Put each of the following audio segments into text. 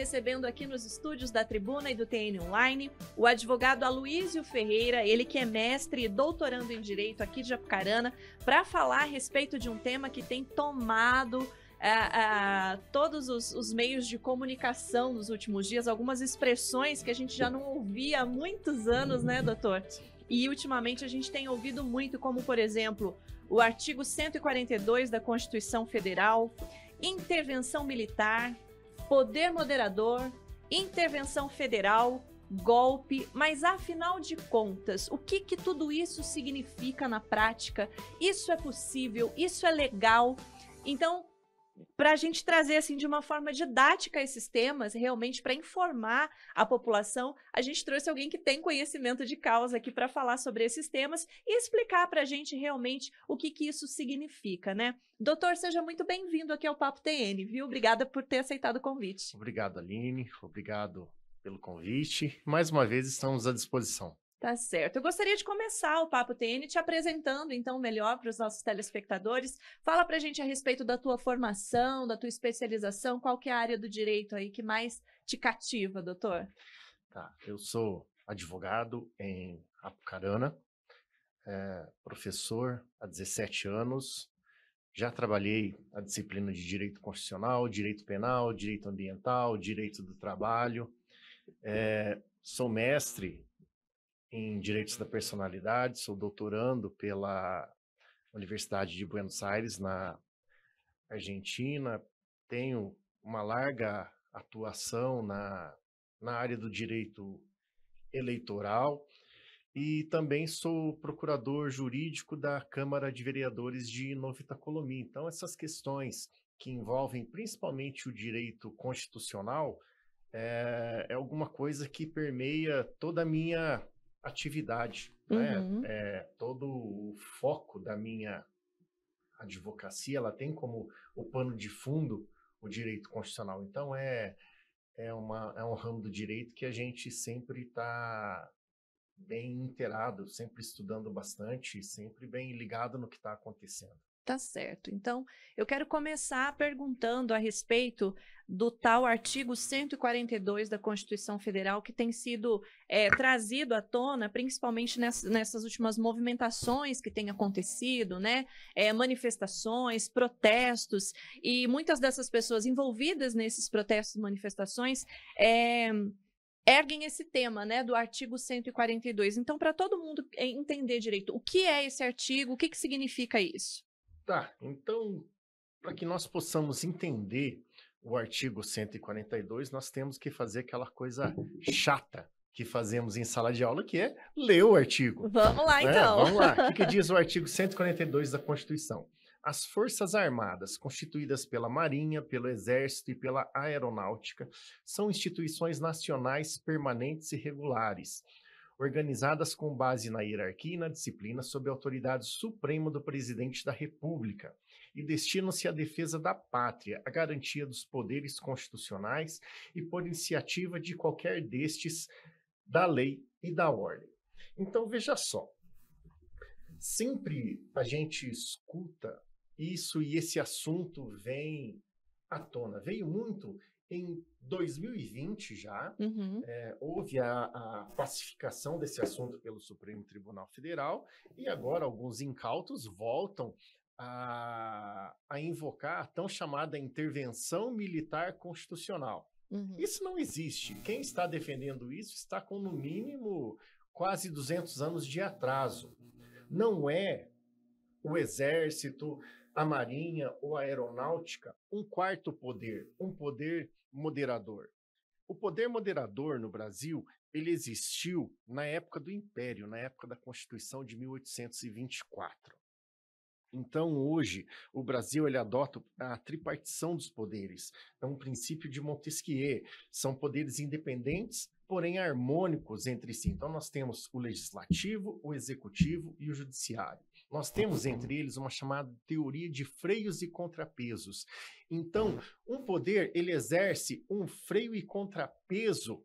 recebendo aqui nos estúdios da Tribuna e do TN Online o advogado Aloísio Ferreira, ele que é mestre e doutorando em Direito aqui de Japucarana, para falar a respeito de um tema que tem tomado é, é, todos os, os, meios de comunicação nos últimos dias, algumas expressões que a gente já não ouvia há muitos anos, né, doutor? E ultimamente a gente tem ouvido muito, como por exemplo, o artigo 142 da Constituição Federal, intervenção militar, poder moderador, intervenção federal, golpe, mas afinal de contas, o que, que tudo isso significa na prática? Isso é possível? Isso é legal? Então, para a gente trazer assim de uma forma didática esses temas, realmente para informar a população, a gente trouxe alguém que tem conhecimento de causa aqui para falar sobre esses temas e explicar para a gente realmente o que, que isso significa, né? Doutor, seja muito bem-vindo aqui ao Papo TN, viu? Obrigada por ter aceitado o convite. Obrigado, Aline. Obrigado pelo convite. Mais uma vez estamos à disposição. Tá certo. Eu gostaria de começar o Papo TN te apresentando, então, melhor para os nossos telespectadores. Fala para a gente a respeito da tua formação, da tua especialização, qual que é a área do direito aí que mais te cativa, doutor? Tá, eu sou advogado em Apucarana, é, professor há 17 anos, já trabalhei a disciplina de direito constitucional, direito penal, direito ambiental, direito do trabalho, é, sou mestre em Direitos da Personalidade, sou doutorando pela Universidade de Buenos Aires, na Argentina. Tenho uma larga atuação na, na área do direito eleitoral e também sou procurador jurídico da Câmara de Vereadores de Novo Itacolomi. Então, essas questões que envolvem principalmente o direito constitucional é, é alguma coisa que permeia toda a minha atividade. Né? Uhum. Né? É, todo o foco da minha advocacia, ela tem como o pano de fundo o direito constitucional. Então, é, é, uma, é um ramo do direito que a gente sempre está bem inteirado, sempre estudando bastante, sempre bem ligado no que está acontecendo. Tá certo. Então, eu quero começar perguntando a respeito do tal artigo 142 da Constituição Federal, que tem sido é, trazido à tona, principalmente nessas, nessas últimas movimentações que têm acontecido, né? É, manifestações, protestos, e muitas dessas pessoas envolvidas nesses protestos e manifestações. É, erguem esse tema, né, do artigo 142. Então, para todo mundo entender direito, o que é esse artigo, o que, que significa isso? Tá, então, para que nós possamos entender o artigo 142, nós temos que fazer aquela coisa chata que fazemos em sala de aula, que é ler o artigo. Vamos lá, né? então. Vamos lá. O que, que diz o artigo 142 da Constituição? As Forças Armadas, constituídas pela Marinha, pelo Exército e pela Aeronáutica, são instituições nacionais permanentes e regulares, organizadas com base na hierarquia e na disciplina sob a autoridade suprema do presidente da República e destinam-se à defesa da pátria, à garantia dos poderes constitucionais e por iniciativa de qualquer destes da lei e da ordem. Então veja só, sempre a gente escuta isso e esse assunto vem à tona, veio muito em 2020 já, uhum. é, houve a, a, pacificação desse assunto pelo Supremo Tribunal Federal e agora alguns incautos voltam a, a invocar a tão chamada intervenção militar constitucional. Uhum. Isso não existe. Quem está defendendo isso está com, no mínimo, quase 200 anos de atraso. Não é o Exército, a Marinha ou a Aeronáutica um quarto poder, um poder moderador. O poder moderador no Brasil, ele existiu na época do Império, na época da Constituição de 1824. Então, hoje, o Brasil ele adota a tripartição dos poderes. É um princípio de Montesquieu. São poderes independentes, porém harmônicos entre si. Então, nós temos o legislativo, o executivo e o judiciário. Nós temos uhum. entre eles uma chamada teoria de freios e contrapesos. Então, um poder ele exerce um freio e contrapeso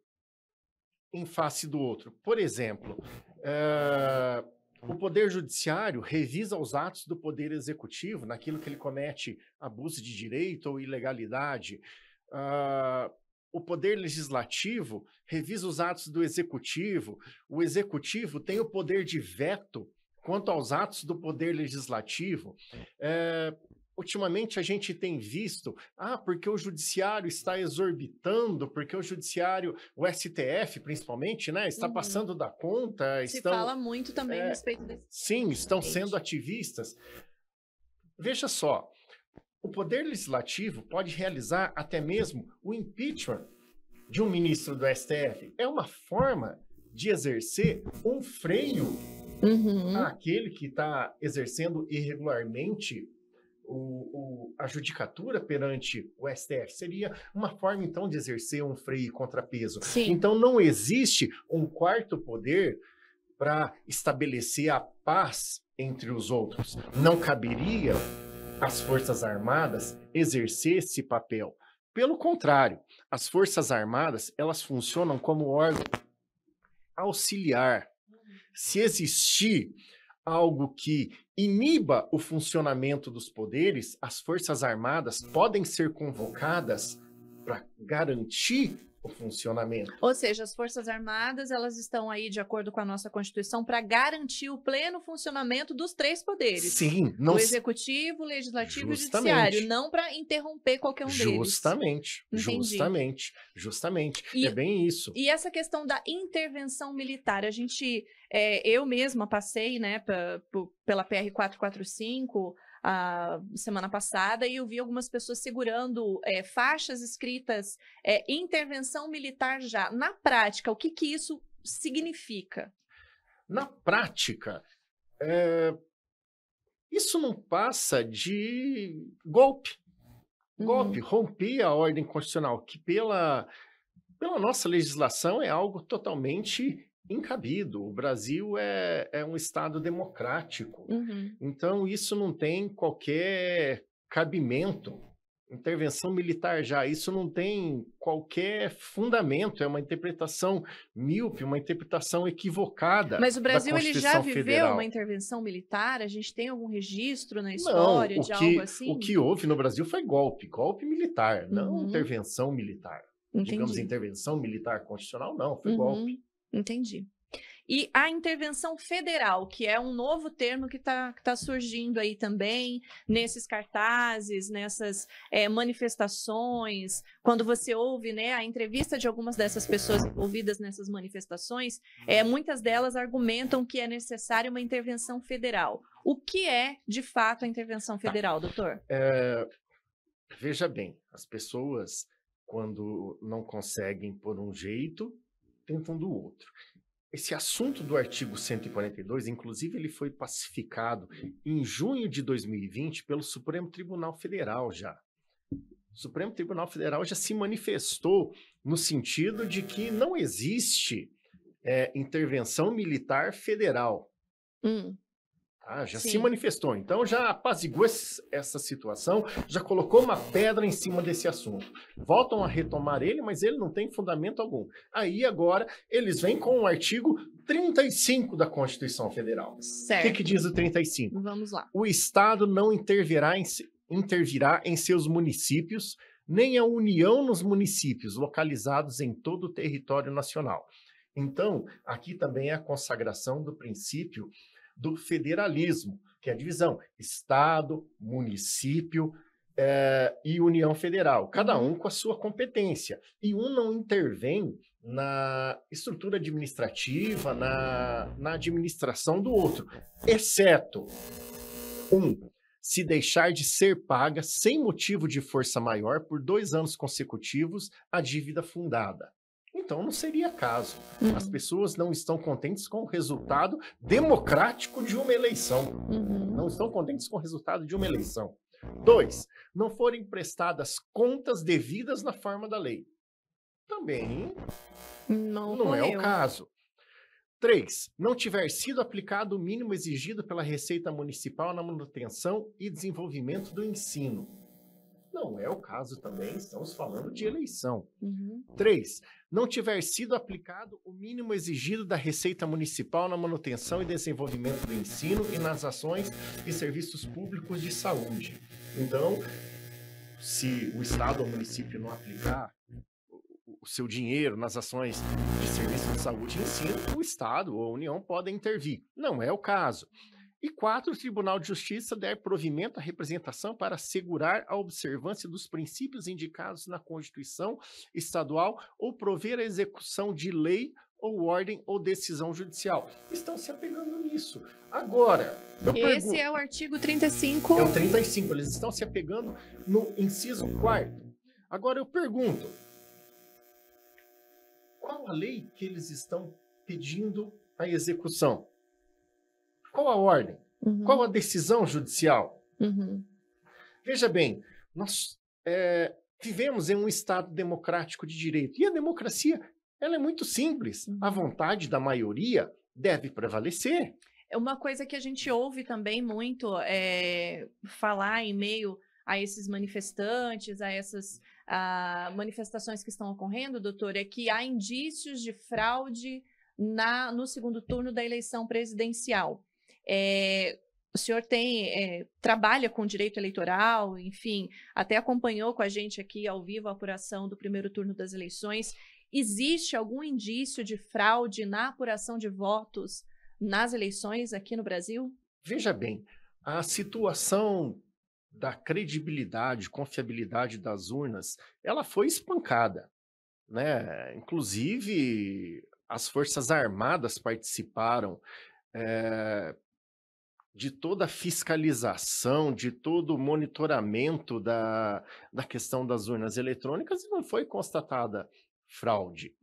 em face do outro. Por exemplo, uh, o poder judiciário revisa os atos do poder executivo naquilo que ele comete abuso de direito ou ilegalidade. Uh, o poder legislativo revisa os atos do executivo. O executivo tem o poder de veto Quanto aos atos do Poder Legislativo, é, ultimamente a gente tem visto, ah, porque o judiciário está exorbitando, porque o judiciário, o STF principalmente, né, está uhum. passando da conta. Se estão, fala muito também é, a eh, respeito desse. Sim, estão sendo ativistas. Veja só, o Poder Legislativo pode realizar até mesmo o impeachment de um ministro do STF. É uma forma de exercer um freio Uhum. Ah, aquele que está exercendo irregularmente o, o, a judicatura perante o STF. Seria uma forma, então, de exercer um freio e contrapeso. Sim. Então, não existe um quarto poder para estabelecer a paz entre os outros. Não caberia às Forças Armadas exercer esse papel. Pelo contrário, as Forças Armadas, elas funcionam como órgão auxiliar se existir algo que iniba o funcionamento dos poderes, as Forças Armadas podem ser convocadas para garantir o funcionamento. Ou seja, as Forças Armadas, elas estão aí de acordo com a nossa Constituição para garantir o pleno funcionamento dos três poderes. Sim, não o executivo, o legislativo justamente. e o judiciário, não para interromper qualquer um justamente, deles. Justamente. Justamente. Justamente. E, é bem isso. E essa questão da intervenção militar, a gente é, eu mesma passei, né, pra, pra, pela PR 445, semana passada e eu vi algumas pessoas segurando é, faixas escritas é, intervenção militar já. Na prática, o que, que isso significa? Na prática, é... isso não passa de golpe. Uhum. Golpe, uhum. romper a ordem constitucional, que pela, pela nossa legislação é algo totalmente incabido. O Brasil é, é um Estado democrático. Uhum. Então, isso não tem qualquer cabimento. Intervenção militar já, isso não tem qualquer fundamento, é uma interpretação míope, uma interpretação equivocada. Mas o Brasil ele já viveu Federal. uma intervenção militar? A gente tem algum registro na história não, de que, algo assim? O que houve no Brasil foi golpe, golpe militar, não uhum. intervenção militar. Entendi. Digamos, intervenção militar constitucional, não, foi uhum. golpe. Entendi. E a intervenção federal, que é um novo termo que está tá surgindo aí também nesses cartazes, nessas é, manifestações. Quando você ouve né, a entrevista de algumas dessas pessoas envolvidas nessas manifestações, é, muitas delas argumentam que é necessária uma intervenção federal. O que é, de fato, a intervenção tá. federal, tá. doutor? É, veja bem, as pessoas, quando não conseguem por um jeito, tentando o outro. Esse assunto do artigo 142, inclusive, ele foi pacificado em junho de 2020 pelo Supremo Tribunal Federal já. O Supremo Tribunal Federal já se manifestou no sentido de que não existe é, intervenção militar federal. Hum. Ah, já Sim. se manifestou, então já apaziguou essa situação, já colocou uma pedra em cima desse assunto. Voltam a retomar ele, mas ele não tem fundamento algum. Aí agora eles vêm com o artigo 35 da Constituição Federal. Certo. O que, que diz o 35? Vamos lá. O Estado não intervirá em, intervirá em seus municípios, nem a União nos municípios localizados em todo o território nacional. Então, aqui também é a consagração do princípio do federalismo, que é a divisão Estado, município é, e União Federal, cada um com a sua competência. E um não intervém na estrutura administrativa, na, na administração do outro, exceto um se deixar de ser paga sem motivo de força maior por dois anos consecutivos a dívida fundada. Então não seria caso. Uhum. As pessoas não estão contentes com o resultado democrático de uma eleição. Uhum. Não estão contentes com o resultado de uma eleição. Dois, não forem prestadas contas devidas na forma da lei. Também não, não é o caso. Três, não tiver sido aplicado o mínimo exigido pela Receita Municipal na manutenção e desenvolvimento do ensino. Não é o caso também, estamos falando de eleição. Uhum. Três, não tiver sido aplicado o mínimo exigido da Receita Municipal na manutenção e desenvolvimento do ensino e nas ações e serviços públicos de saúde. Então, se o Estado ou o município não aplicar o seu dinheiro nas ações de serviço de saúde e ensino, o Estado ou a União podem intervir. Não é o caso. E quatro, o Tribunal de Justiça der provimento à representação para assegurar a observância dos princípios indicados na Constituição Estadual ou prover a execução de lei ou ordem ou decisão judicial. Estão se apegando nisso. Agora, esse pergunto, é o artigo 35. É o 35, eles estão se apegando no inciso 4. Agora eu pergunto: qual a lei que eles estão pedindo a execução? Qual a ordem? Uhum. Qual a decisão judicial? Uhum. Veja bem, nós é, vivemos em um Estado democrático de direito. E a democracia ela é muito simples. Uhum. A vontade da maioria deve prevalecer. É uma coisa que a gente ouve também muito é, falar em meio a esses manifestantes, a essas a, manifestações que estão ocorrendo, doutor, é que há indícios de fraude na, no segundo turno da eleição presidencial. É, o senhor tem é, trabalha com direito eleitoral, enfim, até acompanhou com a gente aqui ao vivo a apuração do primeiro turno das eleições. Existe algum indício de fraude na apuração de votos nas eleições aqui no Brasil? Veja bem, a situação da credibilidade, confiabilidade das urnas, ela foi espancada, né? Inclusive as forças armadas participaram. É de toda a fiscalização, de todo o monitoramento da, da questão das urnas eletrônicas e não foi constatada fraude.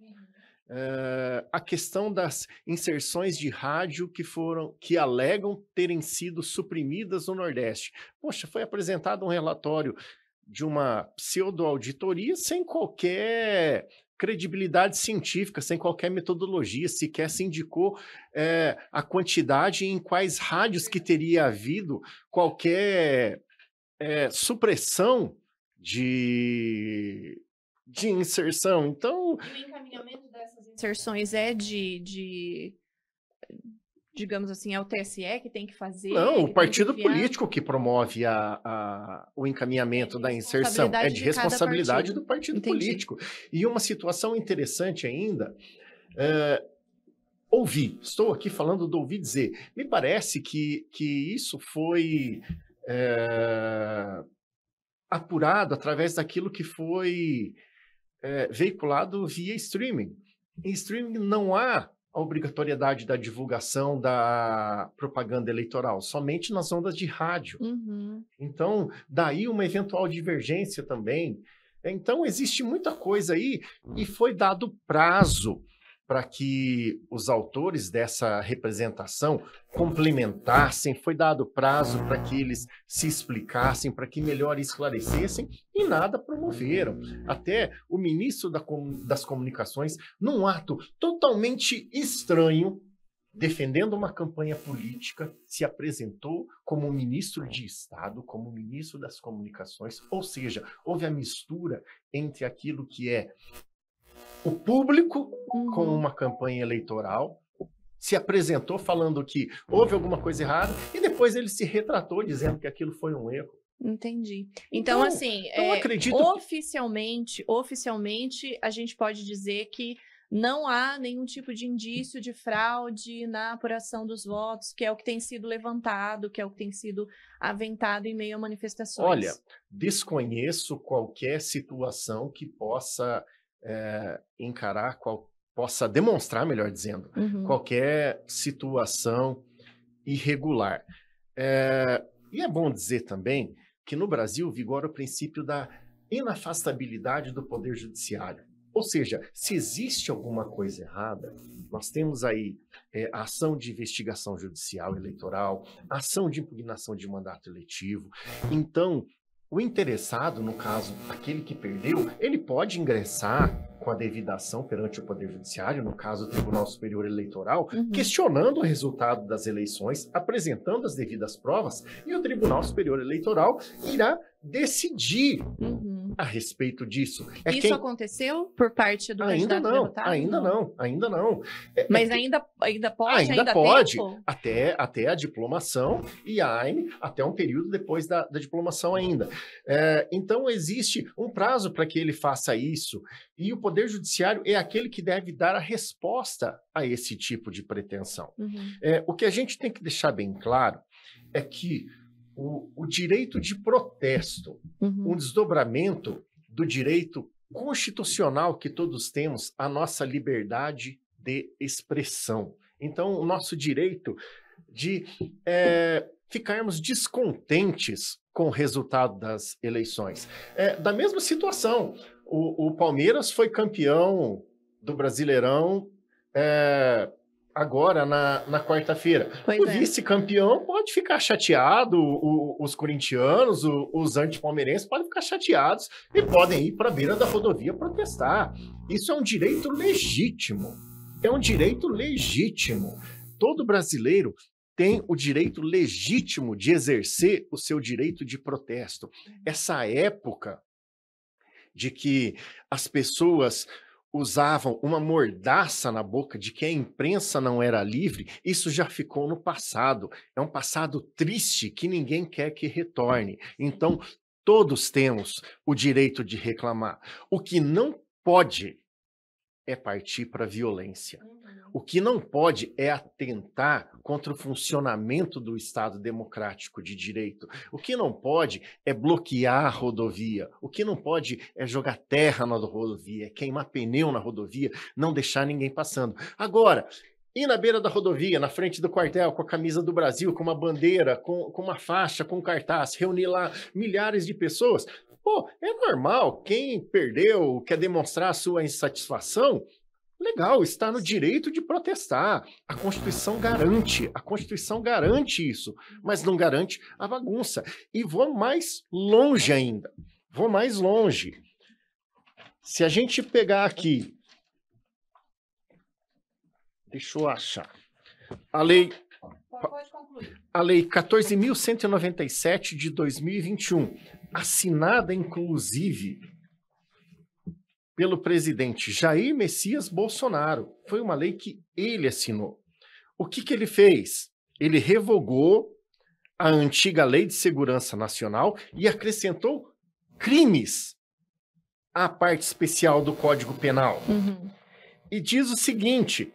Uh, a questão das inserções de rádio que foram que alegam terem sido suprimidas no Nordeste. Poxa, foi apresentado um relatório de uma pseudo auditoria sem qualquer credibilidade científica, sem qualquer metodologia, sequer se indicou é, a quantidade em quais rádios que teria havido qualquer é, supressão de, de inserção. Então. E o encaminhamento dessas inserções é de, de digamos assim, é o TSE que tem que fazer. Não, o partido político que promove a, a o encaminhamento é da inserção é de, de responsabilidade partido. do partido Entendi. político. E uma situação interessante ainda. É, ouvi, estou aqui falando do ouvi dizer. Me parece que, que isso foi é, apurado através daquilo que foi é, veiculado via streaming. Em streaming não há a obrigatoriedade da divulgação da propaganda eleitoral, somente nas ondas de rádio. Uhum. Então, daí uma eventual divergência também. Então, existe muita coisa aí e hum. foi dado prazo para que os autores dessa representação complementassem, foi dado prazo para que eles se explicassem, para que melhor esclarecessem e nada promoveram. Até o ministro da, das Comunicações, num ato totalmente estranho, defendendo uma campanha política, se apresentou como ministro de Estado, como ministro das Comunicações, ou seja, houve a mistura entre aquilo que é o público, com uhum. uma campanha eleitoral, se apresentou falando que houve alguma coisa errada e depois ele se retratou dizendo que aquilo foi um erro. Entendi. Então, então assim, é, acredito... oficialmente, oficialmente a gente pode dizer que não há nenhum tipo de indício de fraude na apuração dos votos, que é o que tem sido levantado, que é o que tem sido aventado em meio a manifestações. Olha, desconheço qualquer situação que possa é, encarar, qual, possa demonstrar, melhor dizendo, uhum. qualquer situação irregular. É, e é bom dizer também que no Brasil vigora o princípio da inafastabilidade do Poder Judiciário. Ou seja, se existe alguma coisa errada, nós temos aí é, ação de investigação judicial eleitoral, ação de impugnação de mandato eletivo. Então, o interessado, no caso, aquele que perdeu, ele pode ingressar com a devida ação perante o Poder Judiciário, no caso o Tribunal Superior Eleitoral, uhum. questionando o resultado das eleições, apresentando as devidas provas, e o Tribunal Superior Eleitoral irá decidir uhum. a respeito disso. É Isso quem... aconteceu por parte do ainda não, Ainda não, não ainda não. É, é Mas é... ainda, ainda pode? Ainda, ainda pode, até, até a diplomação e a AIME, até um período depois da, da diplomação ainda. É, então, existe um prazo para que ele faça isso, e o Poder Judiciário é aquele que deve dar a resposta a esse tipo de pretensão. Uhum. É, o que a gente tem que deixar bem claro é que o, o direito de protesto, uhum. um desdobramento do direito constitucional que todos temos à nossa liberdade de expressão. Então, o nosso direito de é, ficarmos descontentes com o resultado das eleições. É, da mesma situação, o, o Palmeiras foi campeão do Brasileirão é, agora na, na quarta-feira. O é. vice-campeão pode ficar chateado, o, os corintianos, o, os antipalmeirenses podem ficar chateados e podem ir para a beira da rodovia protestar. Isso é um direito legítimo. É um direito legítimo. Todo brasileiro tem o direito legítimo de exercer o seu direito de protesto. Essa época de que as pessoas usavam uma mordaça na boca de que a imprensa não era livre, isso já ficou no passado. É um passado triste que ninguém quer que retorne. Então, todos temos o direito de reclamar. O que não pode é partir para a violência. Uhum. O que não pode é atentar contra o funcionamento do Estado democrático de direito. O que não pode é bloquear a rodovia. O que não pode é jogar terra na rodovia, é queimar pneu na rodovia, não deixar ninguém passando. Agora, ir na beira da rodovia, na frente do quartel, com a camisa do Brasil, com uma bandeira, com, com uma faixa, com um cartaz, reunir lá milhares de pessoas, Pô, é normal, quem perdeu quer demonstrar a sua insatisfação, Legal, está no direito de protestar. A Constituição garante, a Constituição garante isso, mas não garante a bagunça. E vou mais longe ainda. Vou mais longe. Se a gente pegar aqui, deixa eu achar. A lei. Pode, pode a Lei 14.197 de 2021, assinada inclusive pelo presidente Jair Messias Bolsonaro, foi uma lei que ele assinou. O que, que ele fez? Ele revogou a antiga Lei de Segurança Nacional e acrescentou crimes à parte especial do Código Penal. Uhum. E diz o seguinte: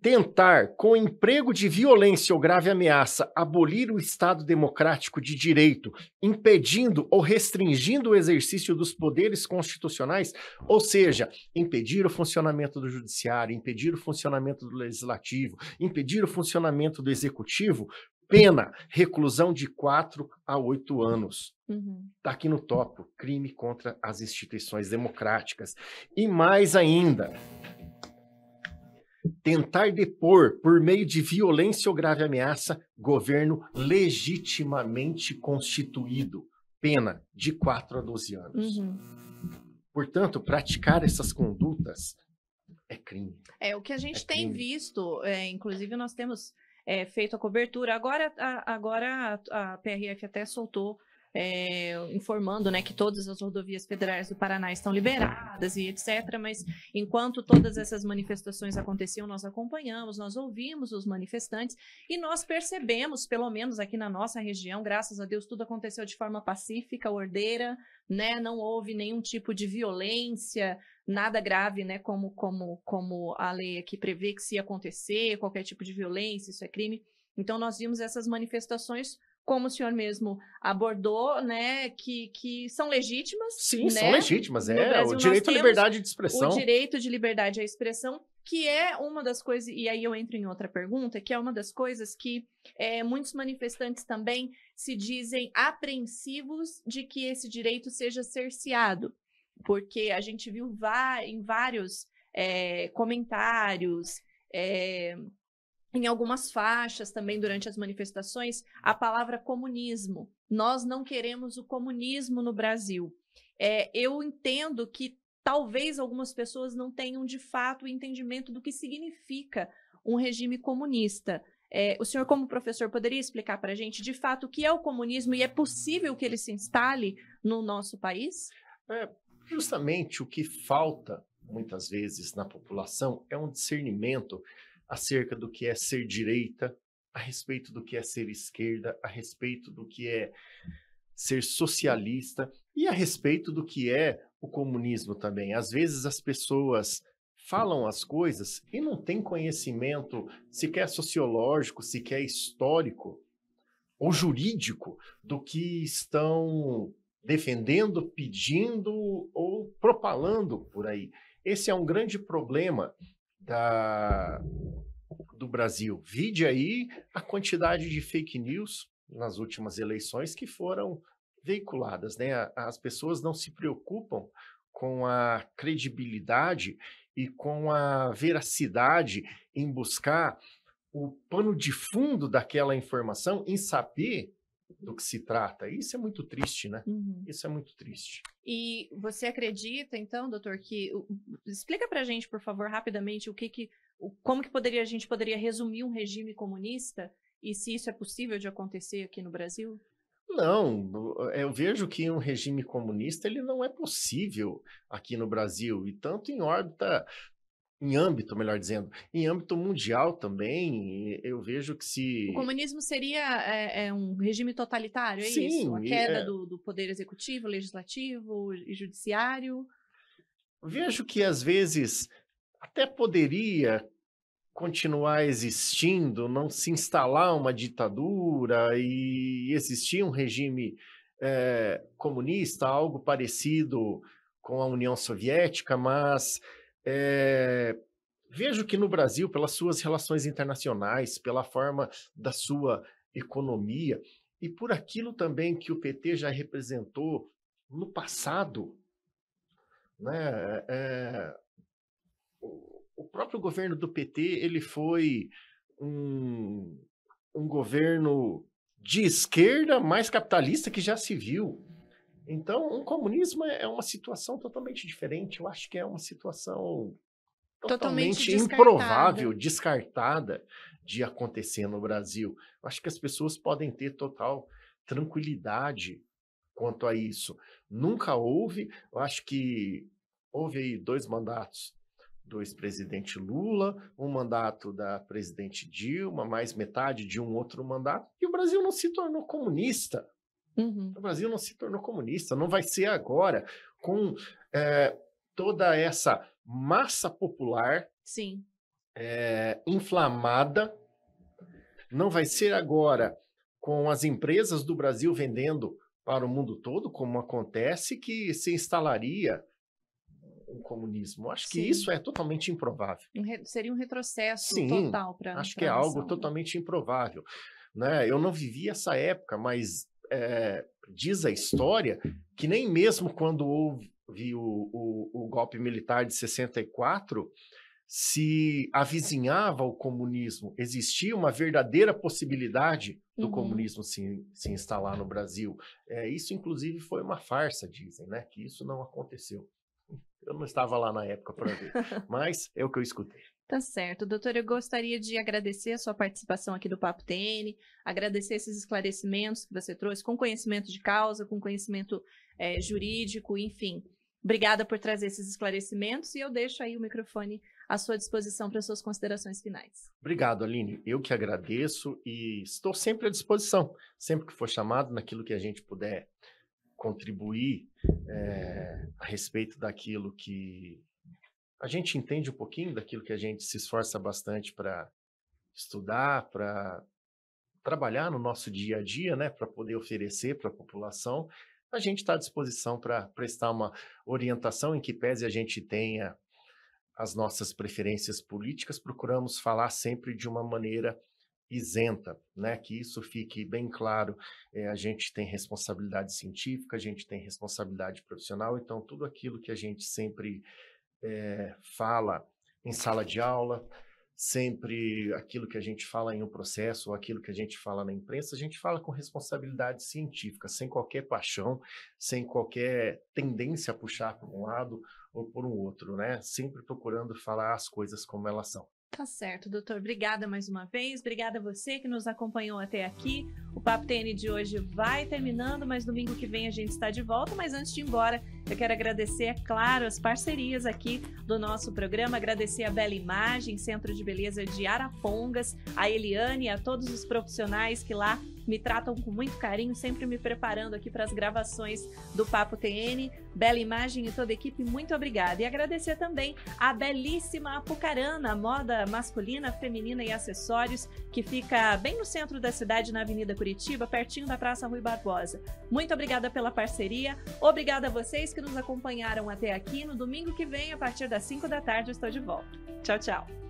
tentar, com emprego de violência ou grave ameaça, abolir o Estado democrático de direito, impedindo ou restringindo o exercício dos poderes constitucionais, ou seja, impedir o funcionamento do judiciário, impedir o funcionamento do legislativo, impedir o funcionamento do executivo, pena, reclusão de 4 a 8 anos. Está uhum. Tá aqui no topo, crime contra as instituições democráticas. E mais ainda, tentar depor, por meio de violência ou grave ameaça, governo legitimamente constituído. Pena de 4 a 12 anos. Uhum. Portanto, praticar essas condutas é crime. É o que a gente é tem visto, é, inclusive nós temos é, feito a cobertura. Agora, a, agora a, a PRF até soltou é, informando né, que todas as rodovias federais do Paraná estão liberadas e etc. Mas enquanto todas essas manifestações aconteciam, nós acompanhamos, nós ouvimos os manifestantes e nós percebemos, pelo menos aqui na nossa região, graças a Deus, tudo aconteceu de forma pacífica, ordeira, né? não houve nenhum tipo de violência, nada grave, né? como, como, como a lei aqui prevê que se acontecer, qualquer tipo de violência, isso é crime. Então, nós vimos essas manifestações como o senhor mesmo abordou, né, que, que são legítimas. Sim, né? são legítimas, é. Brasil, o direito à liberdade de expressão. O direito de liberdade à expressão, que é uma das coisas, e aí eu entro em outra pergunta, que é uma das coisas que é, muitos manifestantes também se dizem apreensivos de que esse direito seja cerceado, porque a gente viu em vários é, comentários. É, em algumas faixas também durante as manifestações a palavra comunismo. Nós não queremos o comunismo no Brasil. É, eu entendo que talvez algumas pessoas não tenham de fato o entendimento do que significa um regime comunista. É, o senhor, como professor, poderia explicar para a gente, de fato, o que é o comunismo e é possível que ele se instale no nosso país? É, justamente o que falta, muitas vezes, na população é um discernimento acerca do que é ser direita, a respeito do que é ser esquerda, a respeito do que é ser socialista e a respeito do que é o comunismo também. Às vezes as pessoas falam as coisas e não têm conhecimento sequer sociológico, sequer histórico ou jurídico do que estão defendendo, pedindo ou propalando por aí. Esse é um grande problema da, Brasil. Vide aí a quantidade de fake news nas últimas eleições que foram veiculadas. Né? As pessoas não se preocupam com a credibilidade e com a veracidade em buscar o pano de fundo daquela informação, em saber do que se trata. Isso é muito triste, né? Uhum. Isso é muito triste. E você acredita, então, doutor, que. Explica pra gente, por favor, rapidamente, o que, que como que poderia a gente poderia resumir um regime comunista e se isso é possível de acontecer aqui no Brasil? Não, é, eu vejo que um regime comunista ele não é possível aqui no Brasil e tanto em órbita em âmbito, melhor dizendo, em âmbito mundial também, eu vejo que se. O comunismo seria é, é um regime totalitário, é Sim, isso? A queda é... do, do poder executivo, legislativo e judiciário. Vejo que às vezes até poderia continuar existindo, não se instalar uma ditadura e existir um regime é, comunista, algo parecido com a União Soviética, mas é, vejo que no Brasil, pelas suas relações internacionais, pela forma da sua economia e por aquilo também que o PT já representou no passado, né, é, o próprio governo do PT ele foi um, um governo de esquerda mais capitalista que já se viu. Então, um comunismo é uma situação totalmente diferente. Eu acho que é uma situação totalmente, totalmente improvável, descartada de acontecer no Brasil. Eu acho que as pessoas podem ter total tranquilidade quanto a isso. Nunca houve, eu acho que houve aí dois mandatos do ex-presidente Lula, um mandato da presidente Dilma, mais metade de um outro mandato, e o Brasil não se tornou comunista. Uhum. O Brasil não se tornou comunista, não vai ser agora, com é, toda essa massa popular Sim. É, inflamada, não vai ser agora com as empresas do Brasil vendendo para o mundo todo, como acontece, que se instalaria o comunismo. Acho Sim. que isso é totalmente improvável. Um re... seria um retrocesso Sim, total para Acho que é algo né? totalmente improvável. Né? Eu não vivi essa época, mas é, diz a história que nem mesmo quando houve o, o, o golpe militar de 64 se avizinhava o comunismo, existia uma verdadeira possibilidade do uhum. comunismo se, se instalar no Brasil. É, isso, inclusive, foi uma farsa, dizem, né? Que isso não aconteceu. Eu não estava lá na época para ver, mas é o que eu escutei. Tá certo. Doutor, eu gostaria de agradecer a sua participação aqui do Papo TN, agradecer esses esclarecimentos que você trouxe, com conhecimento de causa, com conhecimento é, jurídico, enfim. Obrigada por trazer esses esclarecimentos e eu deixo aí o microfone à sua disposição para suas considerações finais. Obrigado, Aline. Eu que agradeço e estou sempre à disposição, sempre que for chamado, naquilo que a gente puder contribuir é, a respeito daquilo que a gente entende um pouquinho, daquilo que a gente se esforça bastante para estudar, para trabalhar no nosso dia a dia, né, para poder oferecer para a população, a gente está à disposição para prestar uma orientação em que pese a gente tenha as nossas preferências políticas, procuramos falar sempre de uma maneira isenta, né? Que isso fique bem claro. É, a gente tem responsabilidade científica, a gente tem responsabilidade profissional, então tudo aquilo que a gente sempre é, fala em sala de aula, sempre aquilo que a gente fala em um processo ou aquilo que a gente fala na imprensa, a gente fala com responsabilidade científica, sem qualquer paixão, sem qualquer tendência a puxar para um lado ou por um outro, né? Sempre procurando falar as coisas como elas são. Tá certo, doutor. Obrigada mais uma vez. Obrigada a você que nos acompanhou até aqui. O Papo TN de hoje vai terminando, mas domingo que vem a gente está de volta. Mas antes de ir embora, eu quero agradecer, é claro, as parcerias aqui do nosso programa. Agradecer a Bela Imagem, Centro de Beleza de Arapongas, a Eliane e a todos os profissionais que lá me tratam com muito carinho, sempre me preparando aqui para as gravações do Papo TN. Bela Imagem e toda a equipe, muito obrigada. E agradecer também a belíssima Apucarana, moda masculina, feminina e acessórios, que fica bem no centro da cidade, na Avenida Curitiba, pertinho da Praça Rui Barbosa. Muito obrigada pela parceria. Obrigada a vocês que nos acompanharam até aqui. No domingo que vem, a partir das 5 da tarde, eu estou de volta. Tchau, tchau.